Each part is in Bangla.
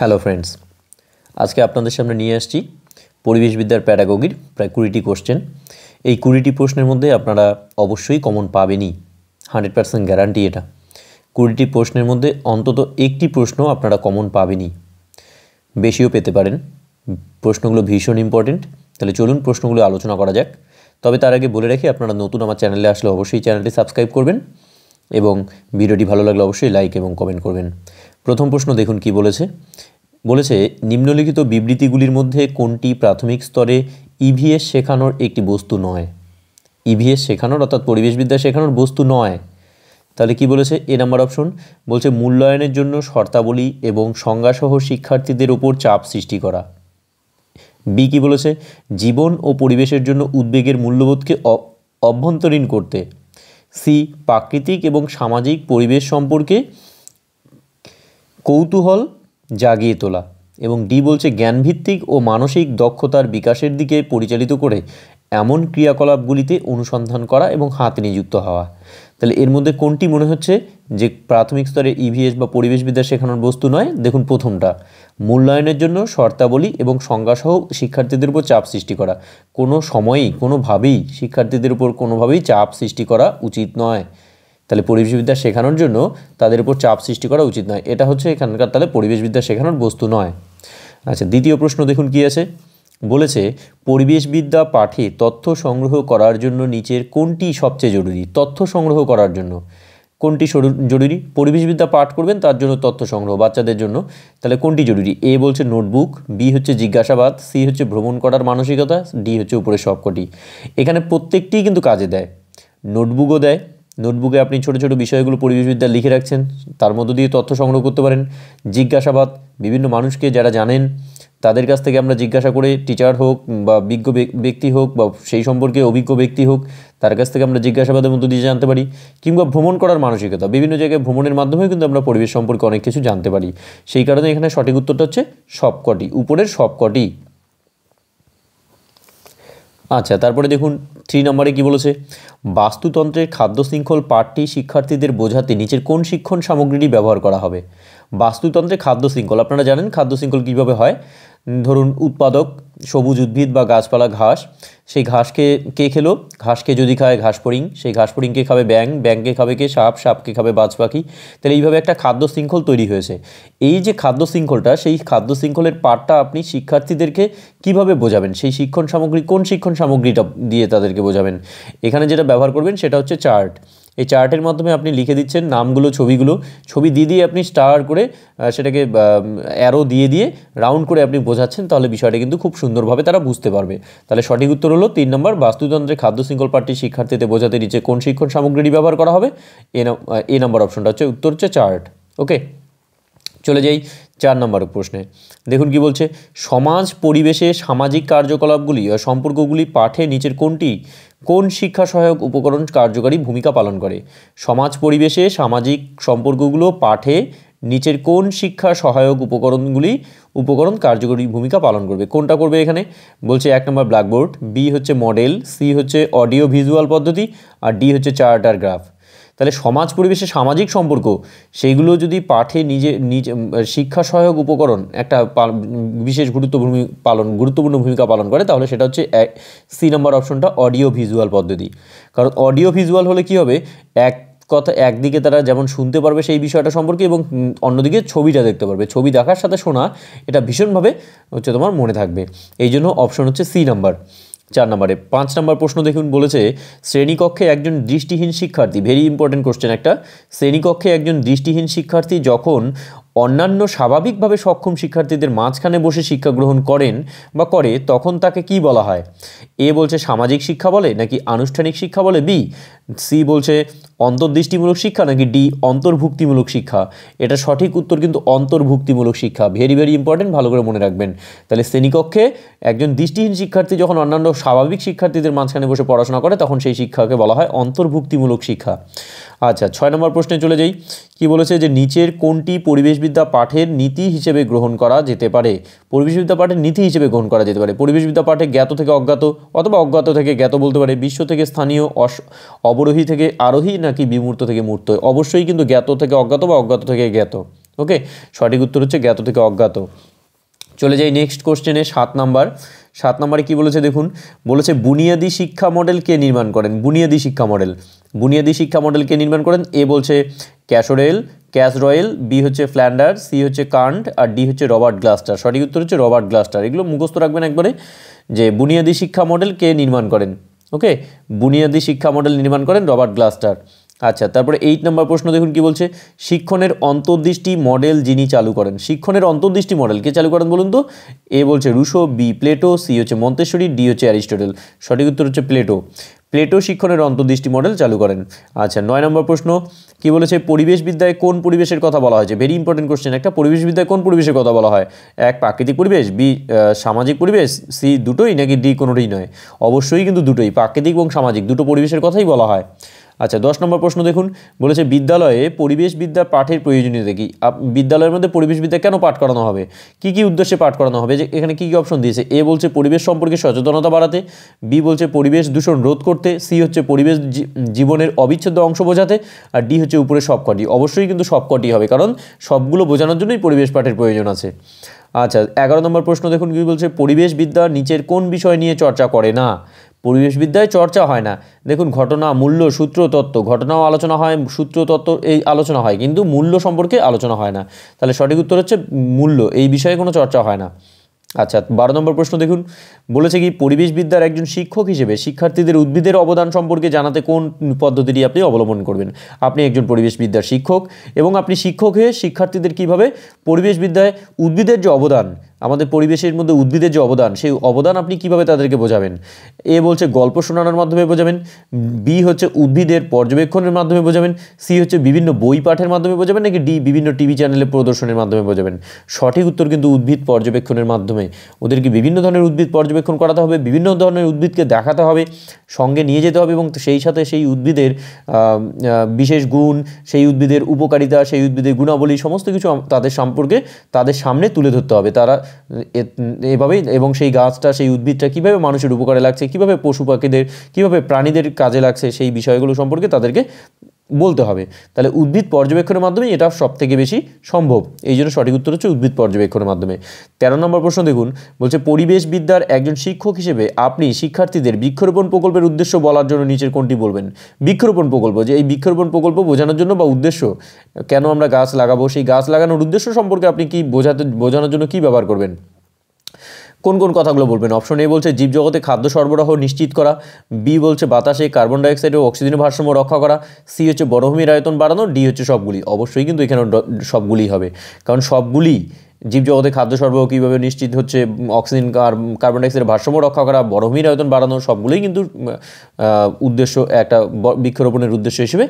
হ্যালো ফ্রেন্ডস আজকে আপনাদের সামনে নিয়ে আসছি পরিবেশবিদ্যার প্যাডাগগির প্রায় কুড়িটি কোশ্চেন এই কুড়িটি প্রশ্নের মধ্যে আপনারা অবশ্যই কমন পাবেনই হান্ড্রেড পার্সেন্ট গ্যারান্টি এটা কুড়িটি প্রশ্নের মধ্যে অন্তত একটি প্রশ্ন আপনারা কমন পাবেনই বেশিও পেতে পারেন প্রশ্নগুলো ভীষণ ইম্পর্টেন্ট তাহলে চলুন প্রশ্নগুলো আলোচনা করা যাক তবে তার আগে বলে রাখি আপনারা নতুন আমার চ্যানেলে আসলে অবশ্যই চ্যানেলটি সাবস্ক্রাইব করবেন এবং ভিডিওটি ভালো লাগলে অবশ্যই লাইক এবং কমেন্ট করবেন প্রথম প্রশ্ন দেখুন কি বলেছে বলেছে নিম্নলিখিত বিবৃতিগুলির মধ্যে কোনটি প্রাথমিক স্তরে ইভিএস e শেখানোর একটি বস্তু নয় ইভিএস e শেখানোর অর্থাৎ পরিবেশবিদ্যা শেখানোর বস্তু নয় তাহলে কি বলেছে এ নাম্বার অপশন বলছে মূল্যায়নের জন্য শর্তাবলী এবং সংজ্ঞাসহ শিক্ষার্থীদের ওপর চাপ সৃষ্টি করা বি কি বলেছে জীবন ও পরিবেশের জন্য উদ্বেগের মূল্যবোধকে অভ্যন্তরীণ করতে সি প্রাকৃতিক এবং সামাজিক পরিবেশ সম্পর্কে কৌতূহল জাগিয়ে তোলা এবং ডি বলছে জ্ঞানভিত্তিক ও মানসিক দক্ষতার বিকাশের দিকে পরিচালিত করে এমন ক্রিয়াকলাপগুলিতে অনুসন্ধান করা এবং হাত নিযুক্ত হওয়া তাহলে এর মধ্যে কোনটি মনে হচ্ছে যে প্রাথমিক স্তরে ইভিএস e বা পরিবেশবিদ্যা শেখানোর বস্তু নয় দেখুন প্রথমটা মূল্যায়নের জন্য শর্তাবলী এবং সংজ্ঞাসহ শিক্ষার্থীদের উপর চাপ সৃষ্টি করা কোনো সময়েই কোনোভাবেই শিক্ষার্থীদের উপর কোনোভাবেই চাপ সৃষ্টি করা উচিত নয় তাহলে পরিবেশবিদ্যা শেখানোর জন্য তাদের উপর চাপ সৃষ্টি করা উচিত নয় এটা হচ্ছে এখানকার তাহলে পরিবেশবিদ্যা শেখানোর বস্তু নয় আচ্ছা দ্বিতীয় প্রশ্ন দেখুন কি আছে বলেছে পরিবেশবিদ্যা পাঠে তথ্য সংগ্রহ করার জন্য নিচের কোনটি সবচেয়ে জরুরি তথ্য সংগ্রহ করার জন্য কোনটি জরুরি পরিবেশবিদ্যা পাঠ করবেন তার জন্য তথ্য সংগ্রহ বাচ্চাদের জন্য তাহলে কোনটি জরুরি এ বলছে নোটবুক বি হচ্ছে জিজ্ঞাসাবাদ সি হচ্ছে ভ্রমণ করার মানসিকতা ডি হচ্ছে উপরে সবকটি এখানে প্রত্যেকটিই কিন্তু কাজে দেয় নোটবুকও দেয় নোটবুকে আপনি ছোট ছোট বিষয়গুলো পরিবেশবিদ্যা লিখে রাখছেন তার মধ্য দিয়ে তথ্য সংগ্রহ করতে পারেন জিজ্ঞাসাবাদ বিভিন্ন মানুষকে যারা জানেন তাদের কাছ থেকে আমরা জিজ্ঞাসা করে টিচার হোক বা বিজ্ঞ ব্যক্তি হোক বা সেই সম্পর্কে অভিজ্ঞ ব্যক্তি হোক তার কাছ থেকে আমরা জিজ্ঞাসাবাদের মধ্য দিয়ে জানতে পারি কিংবা ভ্রমণ করার মানসিকতা বিভিন্ন জায়গায় ভ্রমণের মাধ্যমেও কিন্তু আমরা পরিবেশ সম্পর্কে অনেক কিছু জানতে পারি সেই কারণে এখানে সঠিক উত্তরটা হচ্ছে সবকটি উপরের সবকটি আচ্ছা তারপরে দেখুন থ্রি নম্বরে কি বলেছে বাস্তুতন্ত্রের খাদ্য শৃঙ্খল পাঠটি শিক্ষার্থীদের বোঝাতে নিচের কোন শিক্ষণ সামগ্রীটি ব্যবহার করা হবে বাস্তুতন্ত্রে খাদ্য শৃঙ্খল আপনারা জানেন খাদ্য শৃঙ্খল কীভাবে হয় ধরুন উৎপাদক সবুজ উদ্ভিদ বা গাছপালা ঘাস সেই ঘাসকে কে খেলো ঘাসকে যদি খায় ঘাস পরিং সেই ঘাস পরিংকে খাবে ব্যাং ব্যাংকে খাবে কে সাপ সাপকে খাবে বাজ পাখি তাহলে এইভাবে একটা খাদ্য শৃঙ্খল তৈরি হয়েছে এই যে খাদ্য শৃঙ্খলটা সেই খাদ্য শৃঙ্খলের পাঠটা আপনি শিক্ষার্থীদেরকে কিভাবে বোঝাবেন সেই শিক্ষণ সামগ্রী কোন শিক্ষণ সামগ্রীটা দিয়ে তাদেরকে বোঝাবেন এখানে যেটা ব্যবহার করবেন সেটা হচ্ছে চার্ট এই চার্টের মাধ্যমে আপনি লিখে দিচ্ছেন নামগুলো ছবিগুলো ছবি দিয়ে দিয়ে আপনি স্টার করে সেটাকে অ্যারো দিয়ে দিয়ে রাউন্ড করে আপনি বোঝাচ্ছেন তাহলে বিষয়টা কিন্তু খুব সুন্দরভাবে তারা বুঝতে পারবে তাহলে সঠিক উত্তর হলো তিন নম্বর বাস্তুতন্ত্রে খাদ্য শৃঙ্খল পার্টির শিক্ষার্থীদের বোঝাতে নিচে কোন শিক্ষণ সামগ্রীটি ব্যবহার করা হবে এ নম্বর অপশনটা হচ্ছে উত্তর হচ্ছে চার্ট ওকে চলে যাই চার নম্বর প্রশ্নে দেখুন কি বলছে সমাজ পরিবেশে সামাজিক কার্যকলাপগুলি বা সম্পর্কগুলি পাঠে নিচের কোনটি কোন শিক্ষা সহায়ক উপকরণ কার্যকারী ভূমিকা পালন করে সমাজ পরিবেশে সামাজিক সম্পর্কগুলো পাঠে নিচের কোন শিক্ষা সহায়ক উপকরণগুলি উপকরণ কার্যকরী ভূমিকা পালন করবে কোনটা করবে এখানে বলছে এক নম্বর ব্ল্যাকবোর্ড বি হচ্ছে মডেল সি হচ্ছে অডিও ভিজুয়াল পদ্ধতি আর ডি হচ্ছে চার্টার গ্রাফ তাহলে সমাজ পরিবেশে সামাজিক সম্পর্ক সেইগুলো যদি পাঠে নিজে নিজ শিক্ষা সহায়ক উপকরণ একটা বিশেষ গুরুত্বপূর্ণ পালন গুরুত্বপূর্ণ ভূমিকা পালন করে তাহলে সেটা হচ্ছে সি নাম্বার অপশনটা অডিও ভিজুয়াল পদ্ধতি কারণ অডিও ভিজুয়াল হলে কি হবে এক কথা একদিকে তারা যেমন শুনতে পারবে সেই বিষয়টা সম্পর্কে এবং অন্যদিকে ছবিটা দেখতে পারবে ছবি দেখার সাথে শোনা এটা ভীষণভাবে হচ্ছে তোমার মনে থাকবে এই জন্য অপশন হচ্ছে সি নাম্বার চার নম্বরে পাঁচ নম্বর প্রশ্ন দেখুন বলেছে শ্রেণীকক্ষে একজন দৃষ্টিহীন শিক্ষার্থী ভেরি ইম্পর্টেন্ট কোশ্চেন একটা শ্রেণীকক্ষে একজন দৃষ্টিহীন শিক্ষার্থী যখন অন্যান্য স্বাভাবিকভাবে সক্ষম শিক্ষার্থীদের মাঝখানে বসে শিক্ষা গ্রহণ করেন বা করে তখন তাকে কি বলা হয় এ বলছে সামাজিক শিক্ষা বলে নাকি আনুষ্ঠানিক শিক্ষা বলে বি সি বলছে অন্তর্দৃষ্টিমূলক শিক্ষা নাকি ডি অন্তর্ভুক্তিমূলক শিক্ষা এটা সঠিক উত্তর কিন্তু অন্তর্ভুক্তিমূলক শিক্ষা ভেরি ভেরি ইম্পর্টেন্ট ভালো করে মনে রাখবেন তাহলে শ্রেণীকক্ষে একজন দৃষ্টিহীন শিক্ষার্থী যখন অন্যান্য স্বাভাবিক শিক্ষার্থীদের মাঝখানে বসে পড়াশোনা করে তখন সেই শিক্ষাকে বলা হয় অন্তর্ভুক্তিমূলক শিক্ষা আচ্ছা ছয় নম্বর প্রশ্নে চলে যাই কি বলেছে যে নিচের কোনটি পরিবেশবিদ্যা পাঠের নীতি হিসেবে গ্রহণ করা যেতে পারে পরিবেশবিদ্যা পাঠের নীতি হিসেবে গ্রহণ করা যেতে পারে পরিবেশবিদ্যা পাঠে জ্ঞাত থেকে অজ্ঞাত অথবা অজ্ঞাত থেকে জ্ঞাত বলতে পারে বিশ্ব থেকে স্থানীয় অস অবরোহী থেকে আরোহী নাকি বিমূর্ত থেকে মূর্ত অবশ্যই কিন্তু জ্ঞাত থেকে অজ্ঞাত বা অজ্ঞাত থেকে জ্ঞাত ওকে সঠিক উত্তর হচ্ছে জ্ঞাত থেকে অজ্ঞাত চলে যাই নেক্সট কোশ্চেনে সাত নাম্বার সাত নম্বরে কি বলেছে দেখুন বলেছে বুনিয়াদি শিক্ষা মডেল কে নির্মাণ করেন বুনিয়াদি শিক্ষা মডেল বুনিয়াদি শিক্ষা মডেল কে নির্মাণ করেন এ বলছে ক্যাশোরেল ক্যাশ রয়েল বি হচ্ছে ফ্ল্যান্ডার সি হচ্ছে কান্ট আর ডি হচ্ছে রবার্ট গ্লাস্টার সঠিক উত্তর হচ্ছে রবার্ট গ্লাস্টার এগুলো মুখস্থ রাখবেন একবারে যে বুনিয়াদি শিক্ষা মডেল কে নির্মাণ করেন ওকে বুনিয়াদি শিক্ষা মডেল নির্মাণ করেন রবার্ট গ্লাস্টার আচ্ছা তারপরে এইট নম্বর প্রশ্ন দেখুন কি বলছে শিক্ষণের অন্তর্দৃষ্টি মডেল যিনি চালু করেন শিক্ষণের অন্তর্দৃষ্টি মডেল কে চালু করেন বলুন তো এ বলছে রুশো বি প্লেটো সি হচ্ছে মন্তেশ্বরী ডি হচ্ছে অ্যারিস্টোটেল সঠিক উত্তর হচ্ছে প্লেটো প্লেটো শিক্ষণের অন্তর্দৃষ্টি মডেল চালু করেন আচ্ছা নয় নম্বর প্রশ্ন কি বলেছে পরিবেশবিদ্যায় কোন পরিবেশের কথা বলা হয়েছে ভেরি ইম্পর্টেন্ট কোশ্চেন একটা পরিবেশবিদ্যায় কোন পরিবেশের কথা বলা হয় এক প্রাকৃতিক পরিবেশ বি সামাজিক পরিবেশ সি দুটোই নাকি ডি কোনোটাই নয় অবশ্যই কিন্তু দুটোই প্রাকৃতিক এবং সামাজিক দুটো পরিবেশের কথাই বলা হয় আচ্ছা দশ নম্বর প্রশ্ন দেখুন বলেছে বিদ্যালয়ে পরিবেশ বিদ্যা পাঠের প্রয়োজনীয়তা কি বিদ্যালয়ের মধ্যে পরিবেশ বিদ্যা কেন পাঠ করানো হবে কি কি উদ্দেশ্যে পাঠ করানো হবে যে এখানে কী কী অপশন দিয়েছে এ বলছে পরিবেশ সম্পর্কে সচেতনতা বাড়াতে বি বলছে পরিবেশ দূষণ রোধ করতে সি হচ্ছে পরিবেশ জীবনের অবিচ্ছেদ্য অংশ বোঝাতে আর ডি হচ্ছে উপরে সবকটি অবশ্যই কিন্তু সবকটি হবে কারণ সবগুলো বোঝানোর জন্যই পরিবেশ পাঠের প্রয়োজন আছে আচ্ছা এগারো নম্বর প্রশ্ন দেখুন কি বলছে পরিবেশ বিদ্যা নিচের কোন বিষয় নিয়ে চর্চা করে না পরিবেশবিদ্যায় চর্চা হয় না দেখুন ঘটনা মূল্য সূত্র তত্ত্ব ঘটনাও আলোচনা হয় সূত্র তত্ত্ব এই আলোচনা হয় কিন্তু মূল্য সম্পর্কে আলোচনা হয় না তাহলে সঠিক উত্তর হচ্ছে মূল্য এই বিষয়ে কোনো চর্চা হয় না আচ্ছা বারো নম্বর প্রশ্ন দেখুন বলেছে কি পরিবেশবিদ্যার একজন শিক্ষক হিসেবে শিক্ষার্থীদের উদ্ভিদের অবদান সম্পর্কে জানাতে কোন পদ্ধতিটি আপনি অবলম্বন করবেন আপনি একজন পরিবেশবিদ্যার শিক্ষক এবং আপনি শিক্ষক হয়ে শিক্ষার্থীদের কিভাবে পরিবেশবিদ্যায় উদ্ভিদের যে অবদান আমাদের পরিবেশের মধ্যে উদ্ভিদের যে অবদান সেই অবদান আপনি কিভাবে তাদেরকে বোঝাবেন এ বলছে গল্প শোনানোর মাধ্যমে বোঝাবেন বি হচ্ছে উদ্ভিদের পর্যবেক্ষণের মাধ্যমে বোঝাবেন সি হচ্ছে বিভিন্ন বই পাঠের মাধ্যমে বোঝাবেন নাকি ডি বিভিন্ন টিভি চ্যানেলে প্রদর্শনের মাধ্যমে বোঝাবেন সঠিক উত্তর কিন্তু উদ্ভিদ পর্যবেক্ষণের মাধ্যমে ওদেরকে বিভিন্ন ধরনের উদ্ভিদ পর্যবেক্ষণ করাতে হবে বিভিন্ন ধরনের উদ্ভিদকে দেখাতে হবে সঙ্গে নিয়ে যেতে হবে এবং সেই সাথে সেই উদ্ভিদের বিশেষ গুণ সেই উদ্ভিদের উপকারিতা সেই উদ্ভিদের গুণাবলী সমস্ত কিছু তাদের সম্পর্কে তাদের সামনে তুলে ধরতে হবে তারা এভাবেই এবং সেই গাছটা সেই উদ্ভিদটা কীভাবে মানুষের উপকারে লাগছে কীভাবে পশু পাখিদের কীভাবে প্রাণীদের কাজে লাগছে সেই বিষয়গুলো সম্পর্কে তাদেরকে বলতে হবে তাহলে উদ্ভিদ পর্যবেক্ষণের মাধ্যমে এটা সবথেকে বেশি সম্ভব এই জন্য সঠিক উত্তর হচ্ছে উদ্ভিদ পর্যবেক্ষণের মাধ্যমে তেরো নম্বর প্রশ্ন দেখুন বলছে পরিবেশ বিদ্যার একজন শিক্ষক হিসেবে আপনি শিক্ষার্থীদের বৃক্ষরোপণ প্রকল্পের উদ্দেশ্য বলার জন্য নিচের কোনটি বলবেন বৃক্ষরোপণ প্রকল্প যে এই বৃক্ষরোপণ প্রকল্প বোঝানোর জন্য বা উদ্দেশ্য কেন আমরা গাছ লাগাবো সেই গাছ লাগানোর উদ্দেশ্য সম্পর্কে আপনি কি বোঝাতে বোঝানোর জন্য কি ব্যবহার করবেন কোন কোন কথাগুলো বলবেন অপশন এ বলছে জীবজগতে খাদ্য সরবরাহ নিশ্চিত করা বি বলছে বাতাসে কার্বন ডাইঅক্সাইড ও অক্সিজেনের ভারসাম্য রক্ষা করা সি হচ্ছে বনভূমির আয়তন বাড়ানো ডি হচ্ছে সবগুলি অবশ্যই কিন্তু এখানে সবগুলি হবে কারণ সবগুলি জীবজগতে খাদ্য সরবরাহ কীভাবে নিশ্চিত হচ্ছে অক্সিজেন কার্বন ডাইঅক্সাইডের ভারসাম্য রক্ষা করা বড়ভূমির আয়তন বাড়ানো সবগুলোই কিন্তু উদ্দেশ্য একটা বৃক্ষরোপণের উদ্দেশ্য হিসেবে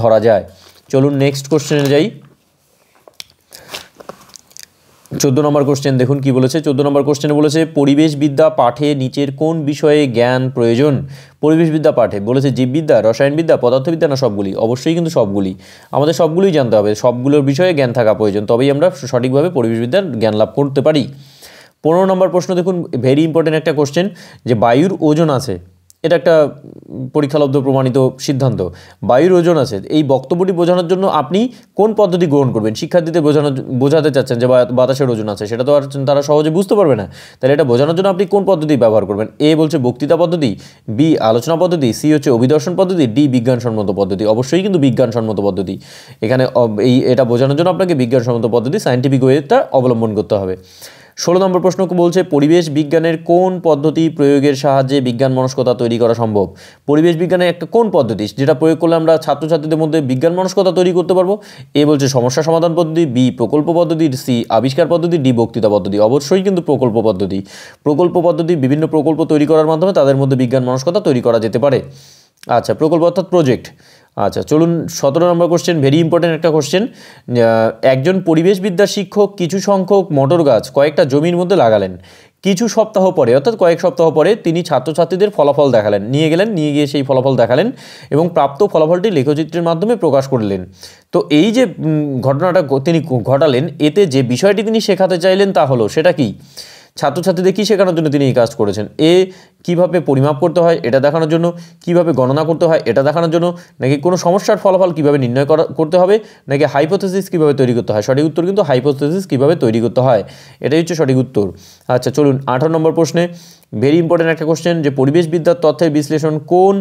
ধরা যায় চলুন নেক্সট কোশ্চেনে যাই চোদ্দো নম্বর কোশ্চেন দেখুন কি বলেছে চোদ্দো নম্বর কোশ্চেনে বলেছে পরিবেশবিদ্যা পাঠে নিচের কোন বিষয়ে জ্ঞান প্রয়োজন পরিবেশবিদ্যা পাঠে বলেছে জীববিদ্যা রসায়নবিদ্যা পদার্থবিদ্যা না সবগুলি অবশ্যই কিন্তু সবগুলি আমাদের সবগুলোই জানতে হবে সবগুলোর বিষয়ে জ্ঞান থাকা প্রয়োজন তবেই আমরা সঠিকভাবে পরিবেশবিদ্যার জ্ঞান লাভ করতে পারি পনেরো নম্বর প্রশ্ন দেখুন ভেরি ইম্পর্টেন্ট একটা কোশ্চেন যে বায়ুর ওজন আছে এটা একটা পরীক্ষালব্ধ প্রমাণিত সিদ্ধান্ত বায়ুর ওজন আছে এই বক্তব্যটি বোঝানোর জন্য আপনি কোন পদ্ধতি গ্রহণ করবেন শিক্ষার্থীদের বোঝানো বোঝাতে চাচ্ছেন যে বাতাসের ওজন আছে সেটা তো আর তারা সহজে বুঝতে পারবে না তাহলে এটা বোঝানোর জন্য আপনি কোন পদ্ধতি ব্যবহার করবেন এ বলছে বক্তৃতা পদ্ধতি বি আলোচনা পদ্ধতি সি হচ্ছে অভিদর্শন পদ্ধতি ডি বিজ্ঞানসম্মত পদ্ধতি অবশ্যই কিন্তু বিজ্ঞানসম্মত পদ্ধতি এখানে এই এটা বোঝানোর জন্য আপনাকে বিজ্ঞানসম্মত পদ্ধতি সায়েন্টিফিক ওয়েটা অবলম্বন করতে হবে ষোলো নম্বর প্রশ্ন বলছে পরিবেশ বিজ্ঞানের কোন পদ্ধতি প্রয়োগের সাহায্যে বিজ্ঞান মনস্কতা তৈরি করা সম্ভব পরিবেশ বিজ্ঞানের একটা কোন পদ্ধতি যেটা প্রয়োগ করলে আমরা ছাত্রছাত্রীদের মধ্যে বিজ্ঞান মনস্কতা তৈরি করতে পারবো এ বলছে সমস্যা সমাধান পদ্ধতি বি প্রকল্প পদ্ধতি সি আবিষ্কার পদ্ধতি ডি বক্তৃতা পদ্ধতি অবশ্যই কিন্তু প্রকল্প পদ্ধতি প্রকল্প পদ্ধতি বিভিন্ন প্রকল্প তৈরি করার মাধ্যমে তাদের মধ্যে বিজ্ঞান মনস্কতা তৈরি করা যেতে পারে আচ্ছা প্রকল্প অর্থাৎ প্রজেক্ট আচ্ছা চলুন সতেরো নম্বর কোশ্চেন ভেরি ইম্পর্ট্যান্ট একটা কোশ্চেন একজন পরিবেশবিদ্যা শিক্ষক কিছু সংখ্যক মটর গাছ কয়েকটা জমির মধ্যে লাগালেন কিছু সপ্তাহ পরে অর্থাৎ কয়েক সপ্তাহ পরে তিনি ছাত্রছাত্রীদের ফলাফল দেখালেন নিয়ে গেলেন নিয়ে গিয়ে সেই ফলাফল দেখালেন এবং প্রাপ্ত ফলাফলটি লেখচিত্রের মাধ্যমে প্রকাশ করলেন তো এই যে ঘটনাটা তিনি ঘটালেন এতে যে বিষয়টি তিনি শেখাতে চাইলেন তা হলো সেটা কি ছাত্রছাত্রীদের কী শেখানোর জন্য তিনি এই কাজ করেছেন এ কিভাবে পরিমাপ করতে হয় এটা দেখানোর জন্য কিভাবে গণনা করতে হয় এটা দেখানোর জন্য নাকি কোনো সমস্যার ফলাফল কিভাবে নির্ণয় করা করতে হবে নাকি হাইপোথেসিস কিভাবে তৈরি করতে হয় সঠিক উত্তর কিন্তু হাইপোথেসিস কিভাবে তৈরি করতে হয় এটাই হচ্ছে সঠিক উত্তর আচ্ছা চলুন আঠারো নম্বর প্রশ্নে ভেরি ইম্পর্টেন্ট একটা কোশ্চেন যে পরিবেশবিদ্যার তথ্যের বিশ্লেষণ কোন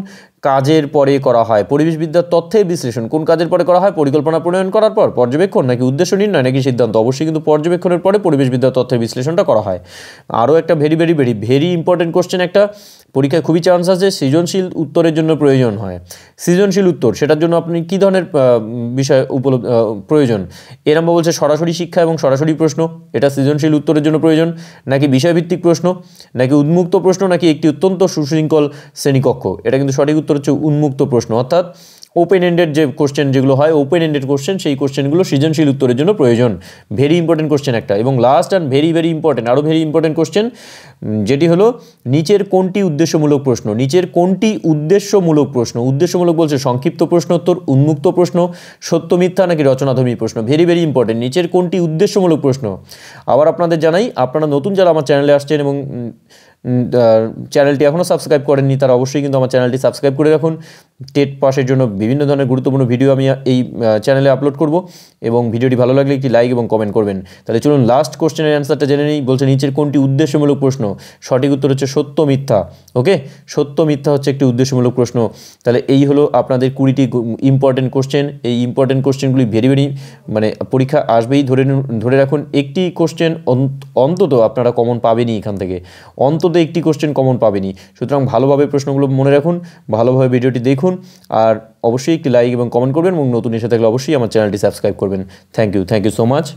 কাজের পরে করা হয় পরিবেশবিদ্যার তথ্যের বিশ্লেষণ কোন কাজের পরে করা হয় পরিকল্পনা প্রণয়ন করার পর পর্যবেক্ষণ নাকি উদ্দেশ্য নির্ণয় নাকি সিদ্ধান্ত অবশ্যই কিন্তু পর্যবেক্ষণের পরে পরিবেশবিদ্যার তথ্যের বিশ্লেষণটা করা হয় আরও একটা very very very very important question একটা পরীক্ষায় খুবই চান্স আছে সৃজনশীল উত্তরের জন্য প্রয়োজন হয় সৃজনশীল উত্তর সেটার জন্য আপনি কী ধরনের বিষয় উপলব্ধ প্রয়োজন এরম্বা বলছে সরাসরি শিক্ষা এবং সরাসরি প্রশ্ন এটা সৃজনশীল উত্তরের জন্য প্রয়োজন নাকি বিষয়ভিত্তিক প্রশ্ন নাকি উন্মুক্ত উন্মুক্ত প্রশ্ন নাকি একটি অত্যন্ত সুশৃঙ্খল শ্রেণীকক্ষ এটা কিন্তু সঠিক উত্তর হচ্ছে উন্মুক্ত প্রশ্ন অর্থাৎ ওপেন এন্ডেড যে কোশ্চেন যেগুলো হয় ওপেন এন্ডেড কোশ্চেন সেই কোশ্চেনগুলো সৃজনশীল উত্তরের জন্য প্রয়োজন ভেরি ইম্পর্টেন্ট কোশ্চেন একটা এবং last and very very important আরও ভেরি ইম্পর্টেন্ট কোশ্চেন যেটি হলো নিচের কোনটি উদ্দেশ্যমূলক প্রশ্ন নিচের কোনটি উদ্দেশ্যমূলক প্রশ্ন উদ্দেশ্যমূলক বলছে সংক্ষিপ্ত প্রশ্নোত্তর উন্মুক্ত প্রশ্ন সত্য মিথ্যা নাকি রচনাধর্মী প্রশ্ন ভেরি ভেরি ইম্পর্টেন্ট নিচের কোনটি উদ্দেশ্যমূলক প্রশ্ন আবার আপনাদের জানাই আপনারা নতুন যারা আমার চ্যানেলে আসছেন এবং চ্যানেলটি এখনও সাবস্ক্রাইব করেননি তারা অবশ্যই কিন্তু আমার চ্যানেলটি সাবস্ক্রাইব করে রাখুন টেট পাশের জন্য বিভিন্ন ধরনের গুরুত্বপূর্ণ ভিডিও আমি এই চ্যানেলে আপলোড করব এবং ভিডিওটি ভালো লাগলে একটি লাইক এবং কমেন্ট করবেন তাহলে চলুন লাস্ট কোশ্চেনের অ্যান্সারটা জেনে নিই বলছে নিচের কোনটি উদ্দেশ্যমূলক প্রশ্ন সঠিক উত্তর হচ্ছে সত্য মিথ্যা ওকে সত্য মিথ্যা হচ্ছে একটি উদ্দেশ্যমূলক প্রশ্ন তাহলে এই হলো আপনাদের কুড়িটি ইম্পর্টেন্ট কোশ্চেন এই ইম্পর্টেন্ট কোশ্চেনগুলি ভেরি ভেরি মানে পরীক্ষা আসবেই ধরে ধরে রাখুন একটি কোশ্চেন অন্তত আপনারা কমন পাবেনই এখান থেকে অন্তত অন্তত একটি কোশ্চেন কমন পাবেনি সুতরাং ভালোভাবে প্রশ্নগুলো মনে রাখুন ভালোভাবে ভিডিওটি দেখুন আর অবশ্যই একটি লাইক এবং কমেন্ট করবেন এবং নতুন এসে থাকলে অবশ্যই আমার চ্যানেলটি সাবস্ক্রাইব করবেন thank you thank you so much